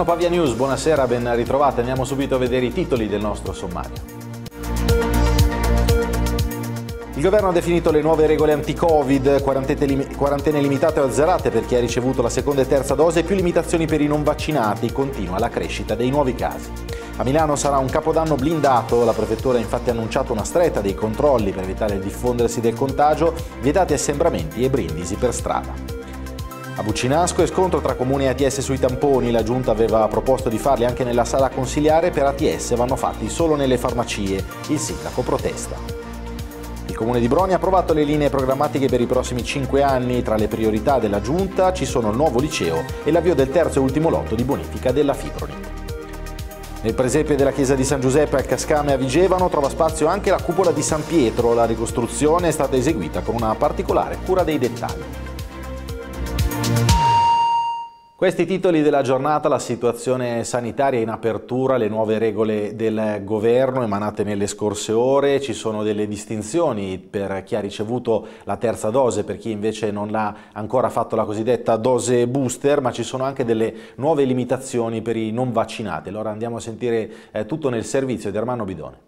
Milano Pavia News, buonasera, ben ritrovati. Andiamo subito a vedere i titoli del nostro sommario. Il governo ha definito le nuove regole anti-Covid, quarantene limitate o azzerate per chi ha ricevuto la seconda e terza dose più limitazioni per i non vaccinati, continua la crescita dei nuovi casi. A Milano sarà un capodanno blindato, la prefettura ha infatti annunciato una stretta dei controlli per evitare il diffondersi del contagio, vietati assembramenti e brindisi per strada. A Bucinasco è scontro tra comune e ATS sui tamponi, la giunta aveva proposto di farli anche nella sala consiliare, per ATS vanno fatti solo nelle farmacie, il sindaco protesta. Il Comune di Broni ha approvato le linee programmatiche per i prossimi 5 anni, tra le priorità della giunta ci sono il nuovo liceo e l'avvio del terzo e ultimo lotto di bonifica della Fibroni. Nel presepe della chiesa di San Giuseppe al Cascame a Vigevano trova spazio anche la cupola di San Pietro. La ricostruzione è stata eseguita con una particolare cura dei dettagli. Questi titoli della giornata, la situazione sanitaria in apertura, le nuove regole del governo emanate nelle scorse ore, ci sono delle distinzioni per chi ha ricevuto la terza dose, per chi invece non l'ha ancora fatto la cosiddetta dose booster, ma ci sono anche delle nuove limitazioni per i non vaccinati. Allora andiamo a sentire eh, tutto nel servizio di Armando Bidone.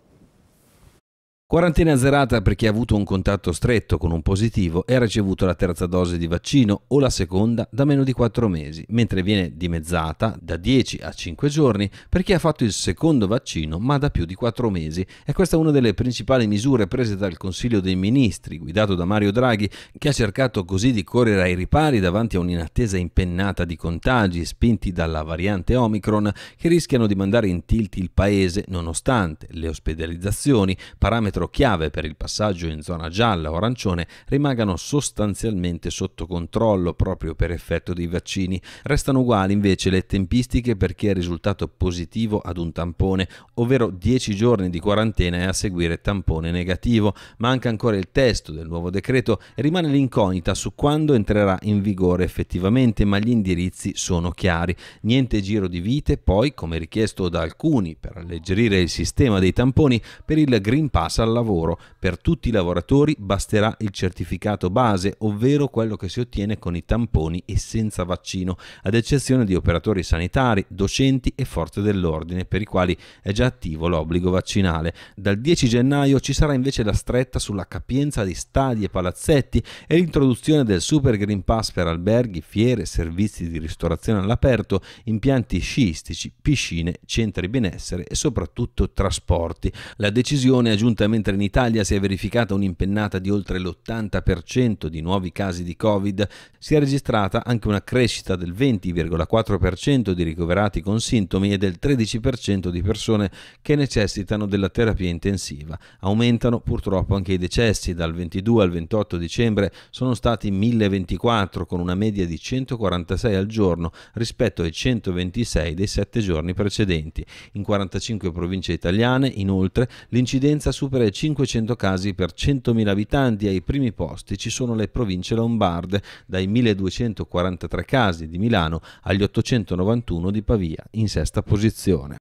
Quarantena azzerata per chi ha avuto un contatto stretto con un positivo e ha ricevuto la terza dose di vaccino o la seconda da meno di 4 mesi, mentre viene dimezzata da 10 a 5 giorni per chi ha fatto il secondo vaccino ma da più di 4 mesi. E questa è una delle principali misure prese dal Consiglio dei Ministri, guidato da Mario Draghi, che ha cercato così di correre ai ripari davanti a un'inattesa impennata di contagi spinti dalla variante Omicron che rischiano di mandare in tilt il paese nonostante le ospedalizzazioni, parametro parametro chiave per il passaggio in zona gialla o arancione rimangano sostanzialmente sotto controllo proprio per effetto dei vaccini. Restano uguali invece le tempistiche per chi è risultato positivo ad un tampone, ovvero 10 giorni di quarantena e a seguire tampone negativo. Manca ancora il testo del nuovo decreto e rimane l'incognita su quando entrerà in vigore effettivamente, ma gli indirizzi sono chiari. Niente giro di vite, poi, come richiesto da alcuni per alleggerire il sistema dei tamponi, per il Green Pass alla lavoro. Per tutti i lavoratori basterà il certificato base, ovvero quello che si ottiene con i tamponi e senza vaccino, ad eccezione di operatori sanitari, docenti e forze dell'ordine, per i quali è già attivo l'obbligo vaccinale. Dal 10 gennaio ci sarà invece la stretta sulla capienza di stadi e palazzetti e l'introduzione del Super Green Pass per alberghi, fiere, servizi di ristorazione all'aperto, impianti sciistici, piscine, centri benessere e soprattutto trasporti. La decisione è giuntamente mentre in Italia si è verificata un'impennata di oltre l'80% di nuovi casi di Covid, si è registrata anche una crescita del 20,4% di ricoverati con sintomi e del 13% di persone che necessitano della terapia intensiva. Aumentano purtroppo anche i decessi, dal 22 al 28 dicembre sono stati 1024 con una media di 146 al giorno rispetto ai 126 dei 7 giorni precedenti. In 45 province italiane inoltre l'incidenza supera il 1500 casi per 100.000 abitanti. Ai primi posti ci sono le province lombarde, dai 1243 casi di Milano agli 891 di Pavia, in sesta posizione.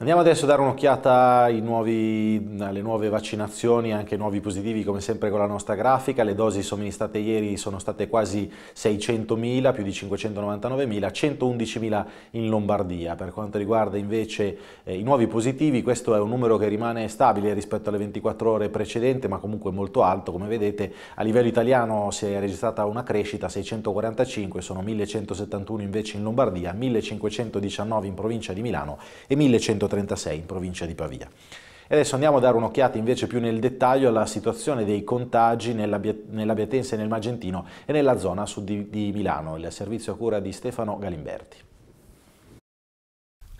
Andiamo adesso a dare un'occhiata alle nuove vaccinazioni, anche nuovi positivi come sempre con la nostra grafica, le dosi somministrate ieri sono state quasi 600.000, più di 599.000, 111.000 in Lombardia. Per quanto riguarda invece eh, i nuovi positivi, questo è un numero che rimane stabile rispetto alle 24 ore precedenti, ma comunque molto alto, come vedete a livello italiano si è registrata una crescita, 645, sono 1.171 invece in Lombardia, 1.519 in provincia di Milano e 1.130 136 in provincia di Pavia. E adesso andiamo a dare un'occhiata invece più nel dettaglio alla situazione dei contagi nell'Abiatense, nel Magentino e nella zona sud di, di Milano, il servizio a cura di Stefano Galimberti.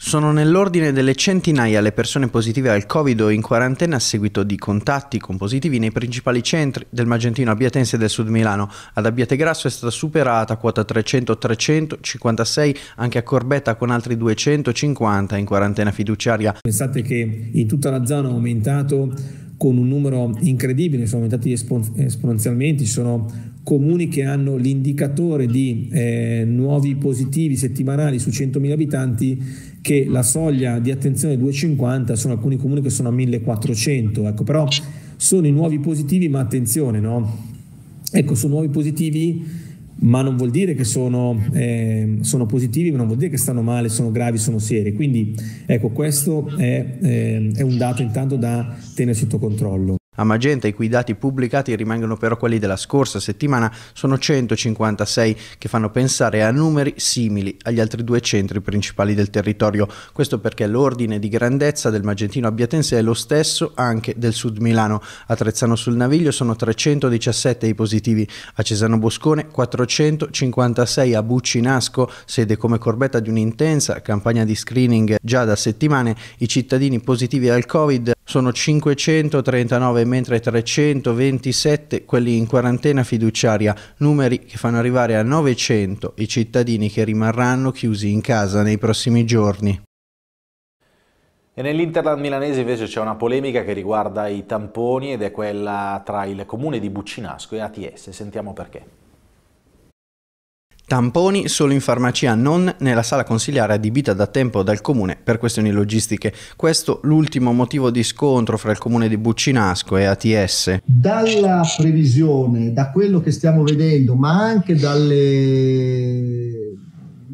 Sono nell'ordine delle centinaia le persone positive al Covid o in quarantena a seguito di contatti con positivi nei principali centri del Magentino, Abbiatense e del Sud Milano. Ad Abbiategrasso è stata superata quota 300-356, anche a Corbetta con altri 250 in quarantena fiduciaria. Pensate che in tutta la zona è aumentato con un numero incredibile, sono aumentati espon- esponenzialmente, ci sono comuni che hanno l'indicatore di eh, nuovi positivi settimanali su 100.000 abitanti che la soglia di attenzione è 250, sono alcuni comuni che sono a 1400, ecco, però sono i nuovi positivi, ma attenzione, no? Ecco, sono nuovi positivi, ma non vuol dire che sono, eh, sono positivi, ma non vuol dire che stanno male, sono gravi, sono seri. Quindi, ecco, questo è, eh, è un dato intanto da tenere sotto controllo. A Magenta, i cui dati pubblicati rimangono però quelli della scorsa settimana, sono 156 che fanno pensare a numeri simili agli altri due centri principali del territorio. Questo perché l'ordine di grandezza del Magentino Abbiatense è lo stesso anche del Sud Milano. A Trezzano sul Naviglio sono 317 i positivi, a Cesano Boscone 456, a Buccinasco, sede come corbetta di un'intensa campagna di screening già da settimane, i cittadini positivi al Covid sono 539 mentre 327 quelli in quarantena fiduciaria, numeri che fanno arrivare a 900 i cittadini che rimarranno chiusi in casa nei prossimi giorni. E nell'Interland milanese invece c'è una polemica che riguarda i tamponi ed è quella tra il comune di Buccinasco e ATS. Sentiamo perché. Tamponi solo in farmacia, non nella sala consigliare adibita da tempo dal comune per questioni logistiche. Questo l'ultimo motivo di scontro fra il comune di Buccinasco e ATS. Dalla previsione, da quello che stiamo vedendo, ma anche dalle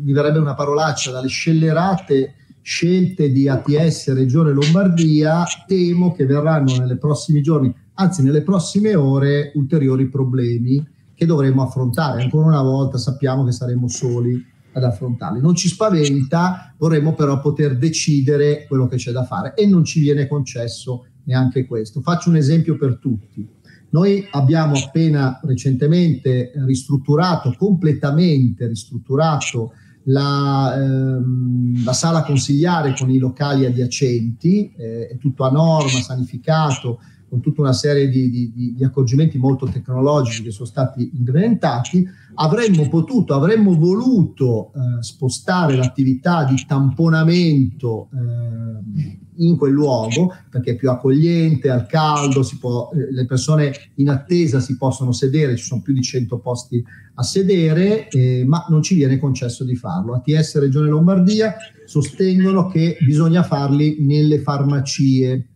mi verrebbe una parolaccia, dalle scellerate scelte di ATS Regione Lombardia, temo che verranno nelle prossimi giorni, anzi nelle prossime ore, ulteriori problemi che dovremo affrontare. Ancora una volta sappiamo che saremo soli ad affrontarli. Non ci spaventa, vorremmo però poter decidere quello che c'è da fare e non ci viene concesso neanche questo. Faccio un esempio per tutti. Noi abbiamo appena recentemente ristrutturato, completamente ristrutturato la, ehm, la sala consigliare con i locali adiacenti, eh, è tutto a norma, sanificato, con tutta una serie di, di, di, accorgimenti molto tecnologici che sono stati implementati, avremmo potuto, avremmo voluto eh, spostare l'attività di tamponamento eh, in quel luogo perché è più accogliente, al caldo, può, eh, le persone in attesa si possono sedere, ci sono più di 100 posti a sedere, eh, ma non ci viene concesso di farlo. ATS Regione Lombardia sostengono che bisogna farli nelle farmacie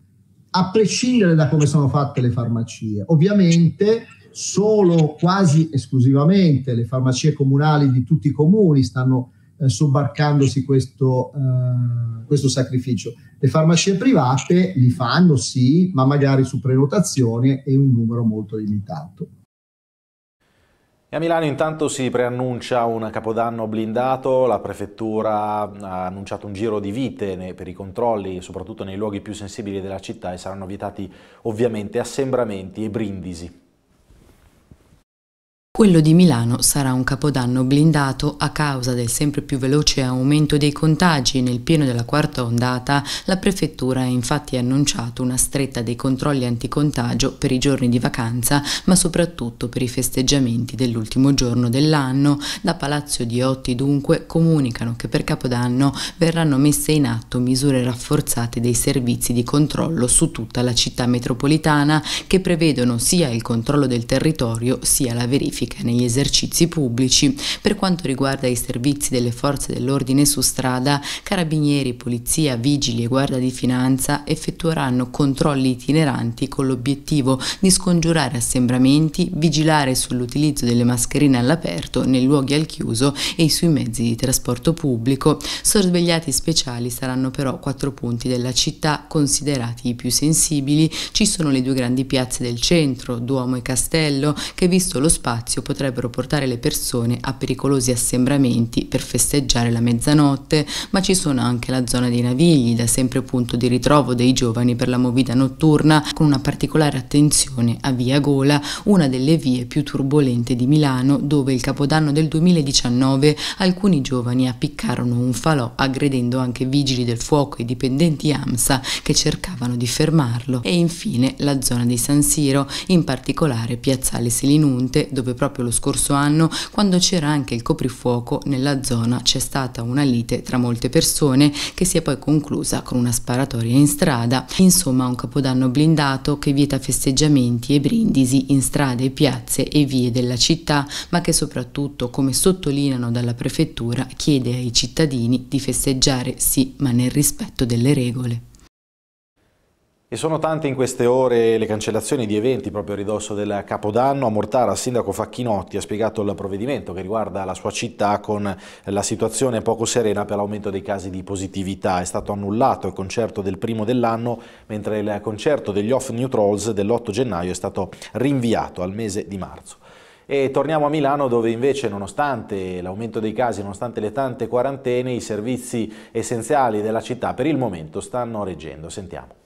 a prescindere da come sono fatte le farmacie. Ovviamente solo quasi esclusivamente le farmacie comunali di tutti i comuni stanno eh, sobbarcandosi questo, eh, questo sacrificio. Le farmacie private li fanno sì, ma magari su prenotazione e un numero molto limitato. E a Milano intanto si preannuncia un capodanno blindato, la prefettura ha annunciato un giro di vite per i controlli, soprattutto nei luoghi più sensibili della città e saranno vietati ovviamente assembramenti e brindisi. Quello di Milano sarà un capodanno blindato a causa del sempre più veloce aumento dei contagi nel pieno della quarta ondata. La prefettura ha infatti annunciato una stretta dei controlli anticontagio per i giorni di vacanza, ma soprattutto per i festeggiamenti dell'ultimo giorno dell'anno. Da Palazzo di Otti dunque comunicano che per Capodanno verranno messe in atto misure rafforzate dei servizi di controllo su tutta la città metropolitana che prevedono sia il controllo del territorio sia la verifica verifica negli esercizi pubblici. Per quanto riguarda i servizi delle forze dell'ordine su strada, carabinieri, polizia, vigili e guarda di finanza effettueranno controlli itineranti con l'obiettivo di scongiurare assembramenti, vigilare sull'utilizzo delle mascherine all'aperto nei luoghi al chiuso e sui mezzi di trasporto pubblico. Sorvegliati speciali saranno però quattro punti della città considerati i più sensibili. Ci sono le due grandi piazze del centro, Duomo e Castello, che visto lo spazio spazio potrebbero portare le persone a pericolosi assembramenti per festeggiare la mezzanotte, ma ci sono anche la zona dei navigli, da sempre punto di ritrovo dei giovani per la movida notturna, con una particolare attenzione a Via Gola, una delle vie più turbolente di Milano, dove il capodanno del 2019 alcuni giovani appiccarono un falò aggredendo anche vigili del fuoco e dipendenti AMSA che cercavano di fermarlo. E infine la zona di San Siro, in particolare Piazzale Selinunte, dove proprio lo scorso anno, quando c'era anche il coprifuoco, nella zona c'è stata una lite tra molte persone che si è poi conclusa con una sparatoria in strada. Insomma, un capodanno blindato che vieta festeggiamenti e brindisi in strade, piazze e vie della città, ma che soprattutto, come sottolineano dalla prefettura, chiede ai cittadini di festeggiare sì, ma nel rispetto delle regole. E sono tante in queste ore le cancellazioni di eventi proprio a ridosso del Capodanno. A Mortara il sindaco Facchinotti ha spiegato il provvedimento che riguarda la sua città con la situazione poco serena per l'aumento dei casi di positività. È stato annullato il concerto del primo dell'anno, mentre il concerto degli Off New Trolls dell'8 gennaio è stato rinviato al mese di marzo. E torniamo a Milano dove invece nonostante l'aumento dei casi, nonostante le tante quarantene, i servizi essenziali della città per il momento stanno reggendo. Sentiamo.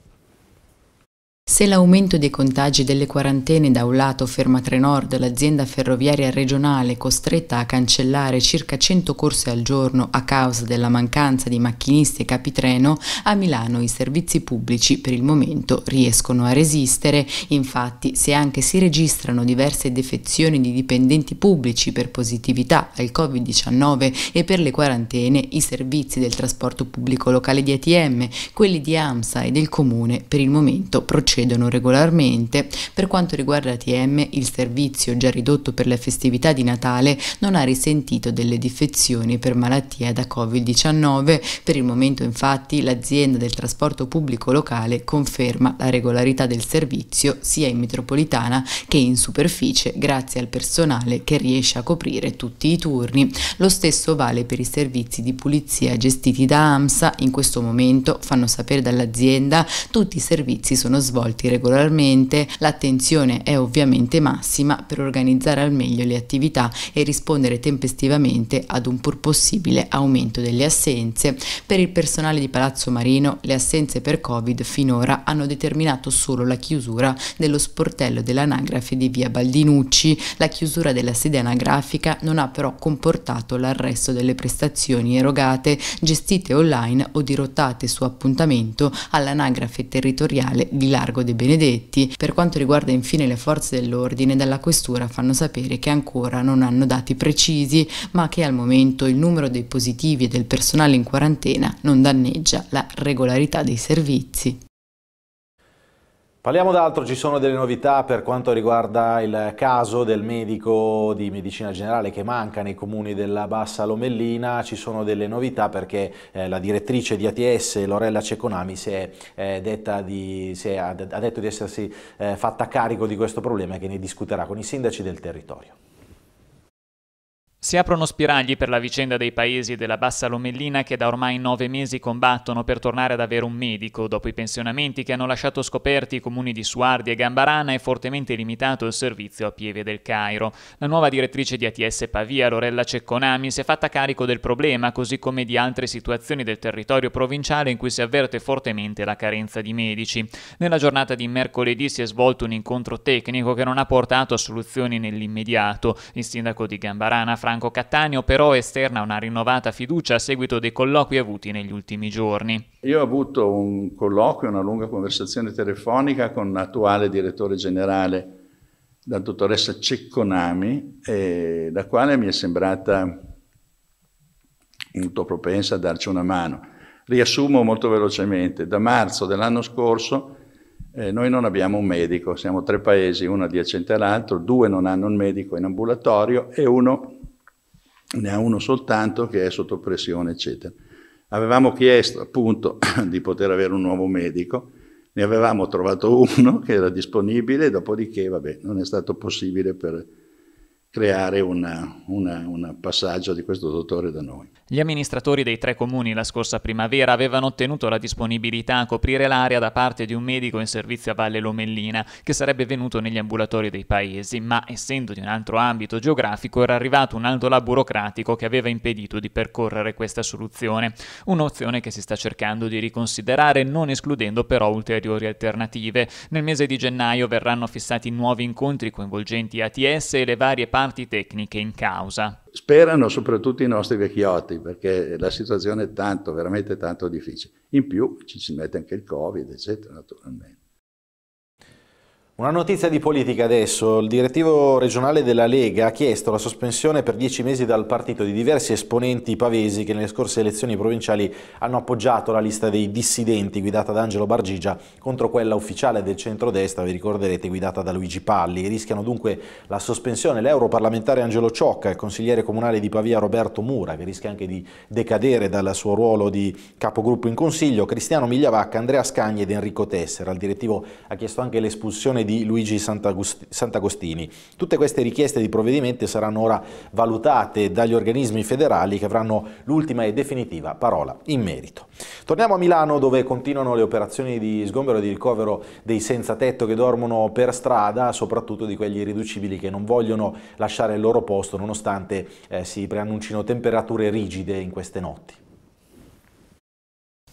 Se l'aumento dei contagi delle quarantene da un lato ferma Trenord, l'azienda ferroviaria regionale costretta a cancellare circa 100 corse al giorno a causa della mancanza di macchinisti e capitreno, a Milano i servizi pubblici per il momento riescono a resistere. Infatti, se anche si registrano diverse defezioni di dipendenti pubblici per positività al Covid-19 e per le quarantene, i servizi del trasporto pubblico locale di ATM, quelli di AMSA e del comune per il momento procedono accedono regolarmente. Per quanto riguarda ATM, il servizio già ridotto per le festività di Natale non ha risentito delle defezioni per malattia da Covid-19. Per il momento infatti l'azienda del trasporto pubblico locale conferma la regolarità del servizio sia in metropolitana che in superficie grazie al personale che riesce a coprire tutti i turni. Lo stesso vale per i servizi di pulizia gestiti da AMSA. In questo momento, fanno sapere dall'azienda, tutti i servizi sono svolti svolti regolarmente, l'attenzione è ovviamente massima per organizzare al meglio le attività e rispondere tempestivamente ad un pur possibile aumento delle assenze. Per il personale di Palazzo Marino le assenze per Covid finora hanno determinato solo la chiusura dello sportello dell'anagrafe di via Baldinucci. La chiusura della sede anagrafica non ha però comportato l'arresto delle prestazioni erogate, gestite online o dirottate su appuntamento all'anagrafe territoriale di largo largo De Benedetti. Per quanto riguarda infine le forze dell'ordine, dalla questura fanno sapere che ancora non hanno dati precisi, ma che al momento il numero dei positivi e del personale in quarantena non danneggia la regolarità dei servizi. Parliamo d'altro, ci sono delle novità per quanto riguarda il caso del medico di medicina generale che manca nei comuni della Bassa Lomellina, ci sono delle novità perché eh, la direttrice di ATS Lorella Ceconami si è, eh, di, si è, ha detto di essersi eh, fatta carico di questo problema e che ne discuterà con i sindaci del territorio. Si aprono spiragli per la vicenda dei paesi della bassa Lomellina che da ormai nove mesi combattono per tornare ad avere un medico dopo i pensionamenti che hanno lasciato scoperti i comuni di Suardi e Gambarana e fortemente limitato il servizio a Pieve del Cairo. La nuova direttrice di ATS Pavia, Lorella Cecconami, si è fatta carico del problema, così come di altre situazioni del territorio provinciale in cui si avverte fortemente la carenza di medici. Nella giornata di mercoledì si è svolto un incontro tecnico che non ha portato a soluzioni nell'immediato. Il sindaco di Gambarana, Franco Franco Cattaneo però esterna una rinnovata fiducia a seguito dei colloqui avuti negli ultimi giorni. Io ho avuto un colloquio, una lunga conversazione telefonica con l'attuale direttore generale, la dottoressa Cecconami, eh, la quale mi è sembrata molto propensa a darci una mano. Riassumo molto velocemente, da marzo dell'anno scorso eh, noi non abbiamo un medico, siamo tre paesi, uno adiacente all'altro, due non hanno un medico in ambulatorio e uno ne ha uno soltanto che è sotto pressione, eccetera. Avevamo chiesto appunto di poter avere un nuovo medico, ne avevamo trovato uno che era disponibile, dopodiché vabbè, non è stato possibile per creare un passaggio di questo dottore da noi. Gli amministratori dei tre comuni la scorsa primavera avevano ottenuto la disponibilità a coprire l'area da parte di un medico in servizio a Valle Lomellina, che sarebbe venuto negli ambulatori dei paesi, ma essendo di un altro ambito geografico era arrivato un altolà burocratico che aveva impedito di percorrere questa soluzione, un'opzione che si sta cercando di riconsiderare non escludendo però ulteriori alternative. Nel mese di gennaio verranno fissati nuovi incontri coinvolgenti ATS e le varie parti parti tecniche in causa. Sperano soprattutto i nostri vecchiotti perché la situazione è tanto, veramente tanto difficile. In più ci si mette anche il Covid, eccetera, naturalmente. Una notizia di politica adesso. Il direttivo regionale della Lega ha chiesto la sospensione per dieci mesi dal partito di diversi esponenti pavesi che nelle scorse elezioni provinciali hanno appoggiato la lista dei dissidenti guidata da Angelo Bargigia contro quella ufficiale del centrodestra, vi ricorderete, guidata da Luigi Palli. Rischiano dunque la sospensione l'europarlamentare Angelo Ciocca, il consigliere comunale di Pavia Roberto Mura, che rischia anche di decadere dal suo ruolo di capogruppo in consiglio, Cristiano Migliavacca, Andrea Scagni ed Enrico Tessera. Il direttivo ha chiesto anche l'espulsione di Luigi Sant'Agostini. Tutte queste richieste di provvedimenti saranno ora valutate dagli organismi federali che avranno l'ultima e definitiva parola in merito. Torniamo a Milano dove continuano le operazioni di sgombero e di ricovero dei senza tetto che dormono per strada, soprattutto di quelli irriducibili che non vogliono lasciare il loro posto nonostante eh, si preannuncino temperature rigide in queste notti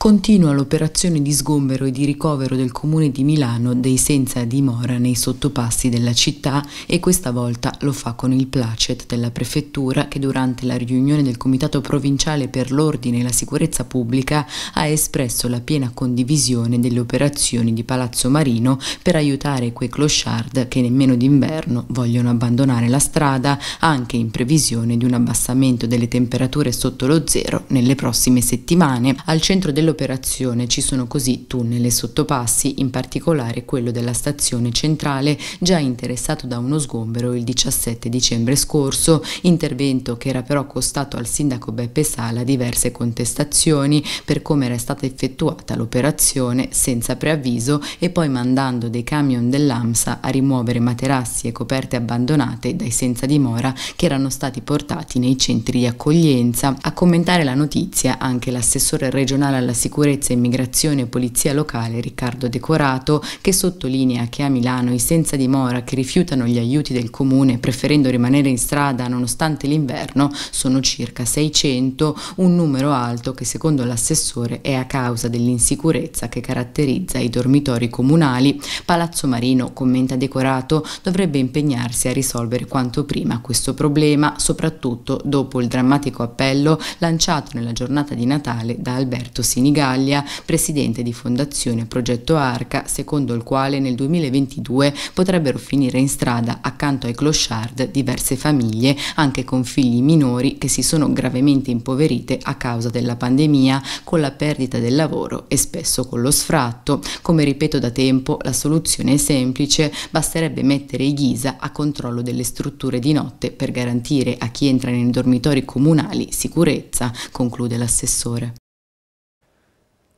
continua l'operazione di sgombero e di ricovero del comune di Milano dei senza dimora nei sottopassi della città e questa volta lo fa con il placet della prefettura che durante la riunione del Comitato Provinciale per l'Ordine e la Sicurezza Pubblica ha espresso la piena condivisione delle operazioni di Palazzo Marino per aiutare quei clochard che nemmeno d'inverno vogliono abbandonare la strada anche in previsione di un abbassamento delle temperature sotto lo zero nelle prossime settimane. Al centro dello dell'operazione ci sono così tunnel e sottopassi, in particolare quello della stazione centrale già interessato da uno sgombero il 17 dicembre scorso, intervento che era però costato al sindaco Beppe Sala diverse contestazioni per come era stata effettuata l'operazione senza preavviso e poi mandando dei camion dell'AMSA a rimuovere materassi e coperte abbandonate dai senza dimora che erano stati portati nei centri di accoglienza. A commentare la notizia anche l'assessore regionale alla sicurezza, immigrazione e polizia locale Riccardo Decorato, che sottolinea che a Milano i senza dimora che rifiutano gli aiuti del comune preferendo rimanere in strada nonostante l'inverno sono circa 600, un numero alto che secondo l'assessore è a causa dell'insicurezza che caratterizza i dormitori comunali. Palazzo Marino, commenta Decorato, dovrebbe impegnarsi a risolvere quanto prima questo problema, soprattutto dopo il drammatico appello lanciato nella giornata di Natale da Alberto Siniglia. Gallia, presidente di Fondazione Progetto Arca, secondo il quale nel 2022 potrebbero finire in strada accanto ai clochard diverse famiglie, anche con figli minori che si sono gravemente impoverite a causa della pandemia, con la perdita del lavoro e spesso con lo sfratto. Come ripeto da tempo, la soluzione è semplice, basterebbe mettere i ghisa a controllo delle strutture di notte per garantire a chi entra nei dormitori comunali sicurezza, conclude l'assessore.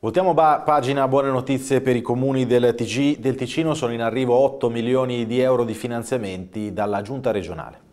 Voltiamo pagina, buone notizie per i comuni del, TG, del Ticino, sono in arrivo 8 milioni di euro di finanziamenti dalla giunta regionale.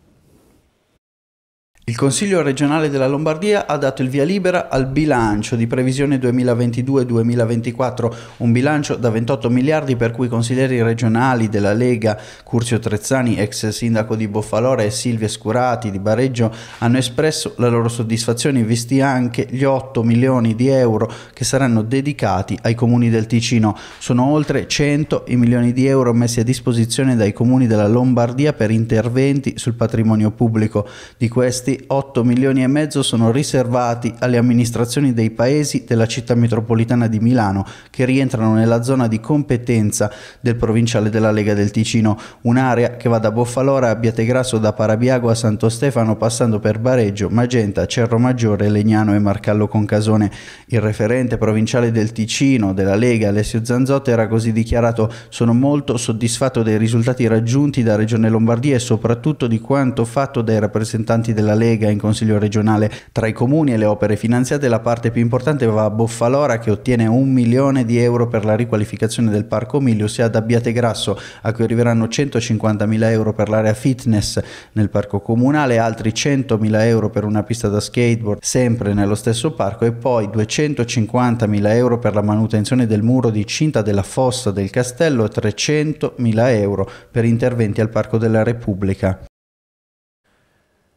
Il Consiglio regionale della Lombardia ha dato il via libera al bilancio di previsione 2022-2024, un bilancio da 28 miliardi per cui i consiglieri regionali della Lega, Curzio Trezzani, ex sindaco di Boffalora e Silvia Scurati di Bareggio hanno espresso la loro soddisfazione, visti anche gli 8 milioni di euro che saranno dedicati ai comuni del Ticino. Sono oltre 100 i milioni di euro messi a disposizione dai comuni della Lombardia per interventi sul patrimonio pubblico. Di questi questi 8 milioni e mezzo sono riservati alle amministrazioni dei paesi della città metropolitana di Milano che rientrano nella zona di competenza del provinciale della Lega del Ticino, un'area che va da Boffalora a Biategrasso da Parabiago a Santo Stefano passando per Bareggio, Magenta, Cerro Maggiore, Legnano e Marcallo Concasone. Il referente provinciale del Ticino della Lega Alessio Zanzotti, era così dichiarato sono molto soddisfatto dei risultati raggiunti da Regione Lombardia e soprattutto di quanto fatto dai rappresentanti della Lega Lega in Consiglio regionale. Tra i comuni e le opere finanziate la parte più importante va a Boffalora che ottiene un milione di euro per la riqualificazione del Parco Milius sia ad Abbiate Grasso a cui arriveranno 150 mila euro per l'area fitness nel Parco Comunale, altri 100 mila euro per una pista da skateboard sempre nello stesso parco e poi 250 mila euro per la manutenzione del muro di cinta della fossa del castello e 300 mila euro per interventi al Parco della Repubblica.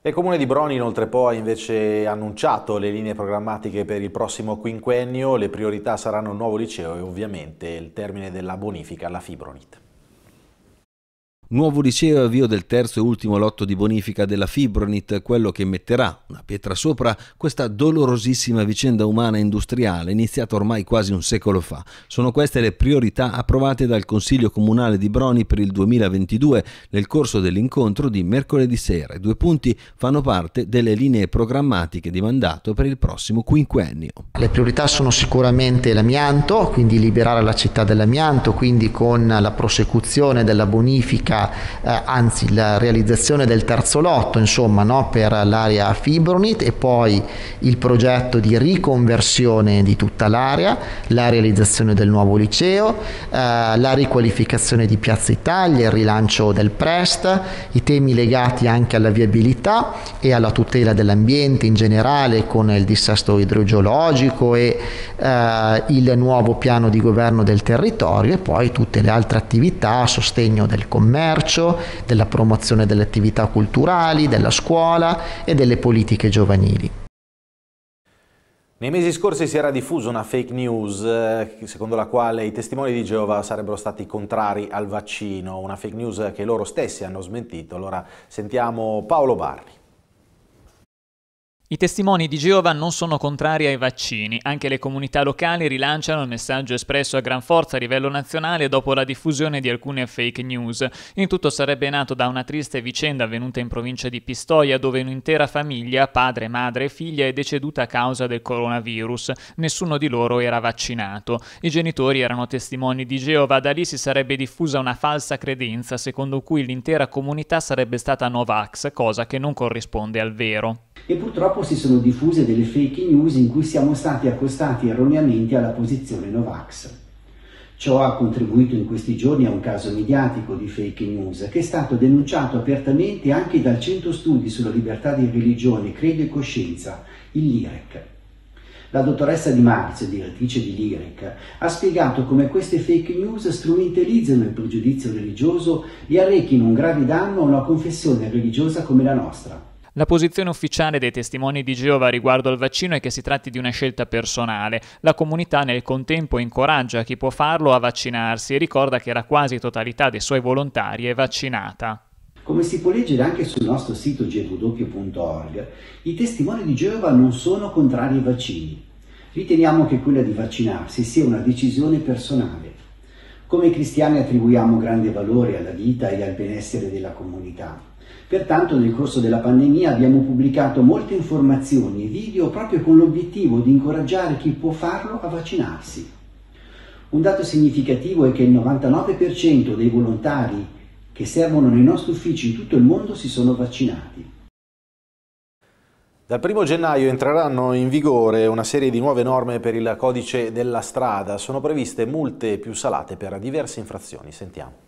Il comune di Broni inoltre poi ha invece annunciato le linee programmatiche per il prossimo quinquennio, le priorità saranno il nuovo liceo e ovviamente il termine della bonifica alla Fibronit. Nuovo liceo e avvio del terzo e ultimo lotto di bonifica della Fibronit, quello che metterà una pietra sopra questa dolorosissima vicenda umana industriale iniziata ormai quasi un secolo fa. Sono queste le priorità approvate dal Consiglio Comunale di Broni per il 2022 nel corso dell'incontro di mercoledì sera. I due punti fanno parte delle linee programmatiche di mandato per il prossimo quinquennio. Le priorità sono sicuramente l'amianto, quindi liberare la città dell'amianto, quindi con la prosecuzione della bonifica tecnica, eh, anzi la realizzazione del terzo lotto insomma, no, per l'area Fibronit e poi il progetto di riconversione di tutta l'area, la realizzazione del nuovo liceo, eh, la riqualificazione di Piazza Italia, il rilancio del Prest, i temi legati anche alla viabilità e alla tutela dell'ambiente in generale con il dissesto idrogeologico e eh, il nuovo piano di governo del territorio e poi tutte le altre attività a sostegno del commercio commercio, della promozione delle attività culturali, della scuola e delle politiche giovanili. Nei mesi scorsi si era diffusa una fake news eh, secondo la quale i testimoni di Geova sarebbero stati contrari al vaccino, una fake news che loro stessi hanno smentito. Allora sentiamo Paolo Barri. I testimoni di Geova non sono contrari ai vaccini, anche le comunità locali rilanciano il messaggio espresso a gran forza a livello nazionale dopo la diffusione di alcune fake news. In tutto sarebbe nato da una triste vicenda avvenuta in provincia di Pistoia dove un'intera famiglia, padre, madre e figlia, è deceduta a causa del coronavirus. Nessuno di loro era vaccinato. I genitori erano testimoni di Geova, da lì si sarebbe diffusa una falsa credenza secondo cui l'intera comunità sarebbe stata Novax, cosa che non corrisponde al vero e purtroppo si sono diffuse delle fake news in cui siamo stati accostati erroneamente alla posizione Novax. Ciò ha contribuito in questi giorni a un caso mediatico di fake news che è stato denunciato apertamente anche dal Centro Studi sulla libertà di religione, credo e coscienza, il LIREC. La dottoressa Di Marzio, direttrice di Lirec, ha spiegato come queste fake news strumentalizzano il pregiudizio religioso e arrechino un grave danno a una confessione religiosa come la nostra. La posizione ufficiale dei testimoni di Geova riguardo al vaccino è che si tratti di una scelta personale. La comunità nel contempo incoraggia chi può farlo a vaccinarsi e ricorda che la quasi totalità dei suoi volontari è vaccinata. Come si può leggere anche sul nostro sito gww.org, i testimoni di Geova non sono contrari ai vaccini. Riteniamo che quella di vaccinarsi sia una decisione personale. Come cristiani attribuiamo grande valore alla vita e al benessere della comunità. Pertanto nel corso della pandemia abbiamo pubblicato molte informazioni e video proprio con l'obiettivo di incoraggiare chi può farlo a vaccinarsi. Un dato significativo è che il 99% dei volontari che servono nei nostri uffici in tutto il mondo si sono vaccinati. Dal 1 gennaio entreranno in vigore una serie di nuove norme per il codice della strada. Sono previste multe più salate per diverse infrazioni. Sentiamo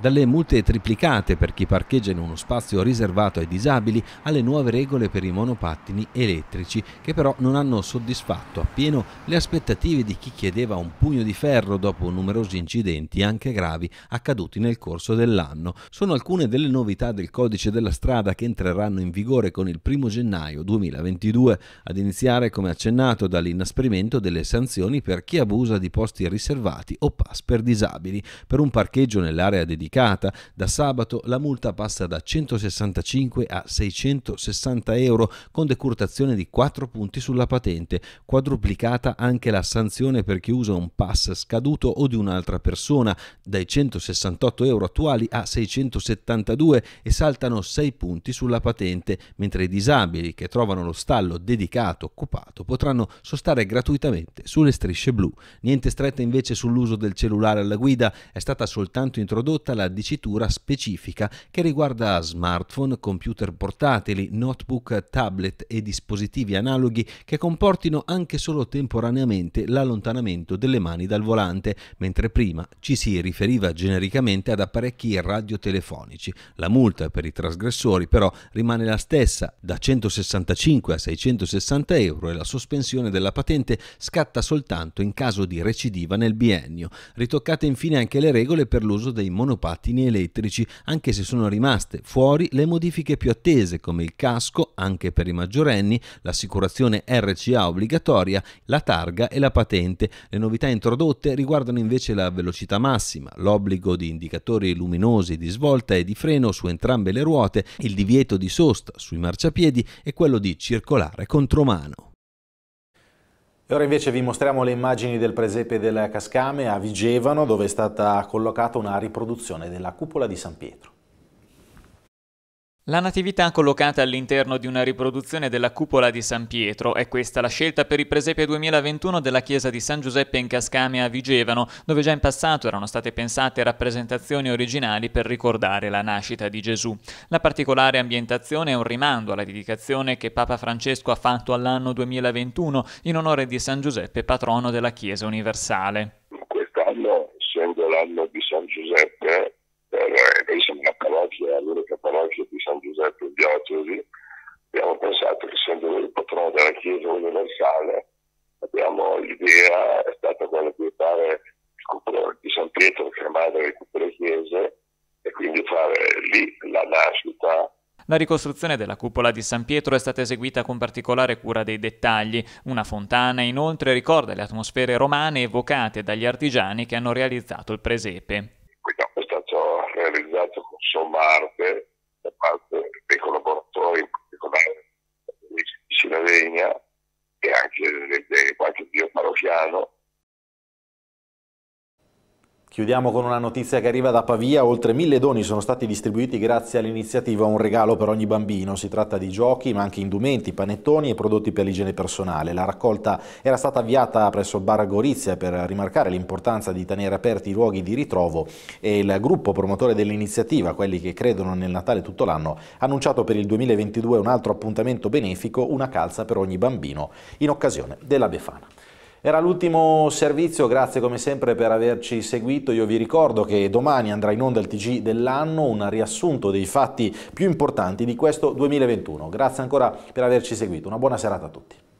dalle multe triplicate per chi parcheggia in uno spazio riservato ai disabili alle nuove regole per i monopattini elettrici che però non hanno soddisfatto appieno le aspettative di chi chiedeva un pugno di ferro dopo numerosi incidenti anche gravi accaduti nel corso dell'anno. Sono alcune delle novità del codice della strada che entreranno in vigore con il 1 gennaio 2022, ad iniziare come accennato dall'inasprimento delle sanzioni per chi abusa di posti riservati o pass per disabili per un parcheggio nell'area dedicata indicata. Da sabato la multa passa da 165 a 660 euro con decurtazione di 4 punti sulla patente, quadruplicata anche la sanzione per chi usa un pass scaduto o di un'altra persona, dai 168 euro attuali a 672 e saltano 6 punti sulla patente, mentre i disabili che trovano lo stallo dedicato occupato potranno sostare gratuitamente sulle strisce blu. Niente stretta invece sull'uso del cellulare alla guida, è stata soltanto introdotta la dicitura specifica che riguarda smartphone, computer portatili, notebook, tablet e dispositivi analoghi che comportino anche solo temporaneamente l'allontanamento delle mani dal volante, mentre prima ci si riferiva genericamente ad apparecchi radiotelefonici. La multa per i trasgressori però rimane la stessa, da 165 a 660 euro e la sospensione della patente scatta soltanto in caso di recidiva nel biennio. Ritoccate infine anche le regole per l'uso dei monopoli monopattini elettrici, anche se sono rimaste fuori le modifiche più attese come il casco, anche per i maggiorenni, l'assicurazione RCA obbligatoria, la targa e la patente. Le novità introdotte riguardano invece la velocità massima, l'obbligo di indicatori luminosi di svolta e di freno su entrambe le ruote, il divieto di sosta sui marciapiedi e quello di circolare contromano. E ora invece vi mostriamo le immagini del presepe del Cascame a Vigevano, dove è stata collocata una riproduzione della cupola di San Pietro. La Natività collocata all'interno di una riproduzione della cupola di San Pietro è questa la scelta per il presepe 2021 della chiesa di San Giuseppe in Cascame a Vigevano, dove già in passato erano state pensate rappresentazioni originali per ricordare la nascita di Gesù. La particolare ambientazione è un rimando alla dedicazione che Papa Francesco ha fatto all'anno 2021 in onore di San Giuseppe, patrono della Chiesa universale. Quest'anno, essendo l'anno di San Giuseppe, per, noi siamo una parrocchia, l'unica La ricostruzione della cupola di San Pietro è stata eseguita con particolare cura dei dettagli. Una fontana inoltre ricorda le atmosfere romane evocate dagli artigiani che hanno realizzato il presepe. Chiudiamo con una notizia che arriva da Pavia, oltre mille doni sono stati distribuiti grazie all'iniziativa Un regalo per ogni bambino, si tratta di giochi ma anche indumenti, panettoni e prodotti per l'igiene personale. La raccolta era stata avviata presso il bar Gorizia per rimarcare l'importanza di tenere aperti i luoghi di ritrovo e il gruppo promotore dell'iniziativa, quelli che credono nel Natale tutto l'anno, ha annunciato per il 2022 un altro appuntamento benefico, una calza per ogni bambino, in occasione della Befana. Era l'ultimo servizio, grazie come sempre per averci seguito. Io vi ricordo che domani andrà in onda il TG dell'anno, un riassunto dei fatti più importanti di questo 2021. Grazie ancora per averci seguito. Una buona serata a tutti.